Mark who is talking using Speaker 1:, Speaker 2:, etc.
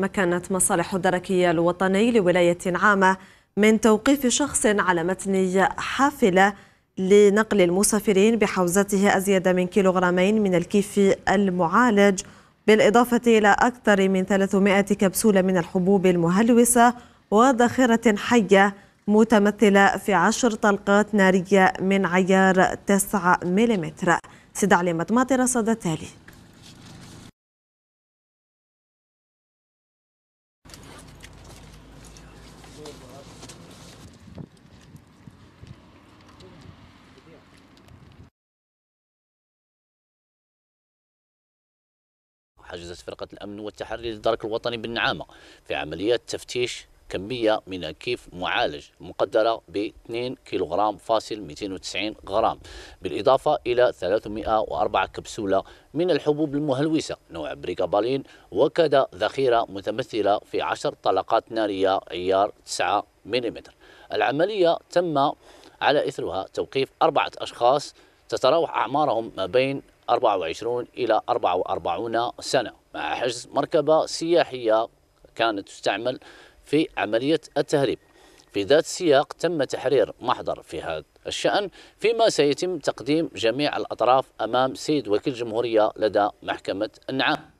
Speaker 1: مكنت مصالح الدركية الوطني لولاية عامة من توقيف شخص على متن حافلة لنقل المسافرين بحوزته أزيد من كيلوغرامين من الكيف المعالج بالإضافة إلى أكثر من 300 كبسولة من الحبوب المهلوسة وذخيرة حية متمثلة في عشر طلقات نارية من عيار 9 ملم سيد علي مطماطي رصد التالي
Speaker 2: حجزت فرقة الأمن والتحري للدرك الوطني
Speaker 3: بالنعامة في عمليات تفتيش كمية من كيف معالج مقدرة ب 2 كيلوغرام فاصل 290 غرام بالإضافة إلى 304 كبسولة من الحبوب المهلوسة نوع بريكابالين وكذا ذخيرة متمثلة في 10 طلقات نارية عيار 9 ملم العملية تم على إثرها توقيف أربعة أشخاص تتراوح أعمارهم ما بين 24 إلى 44 سنة مع حجز مركبة سياحية كانت تستعمل في عملية التهريب في ذات السياق تم تحرير محضر في هذا الشأن فيما سيتم تقديم جميع الأطراف أمام سيد وكيل الجمهورية لدى محكمة النعام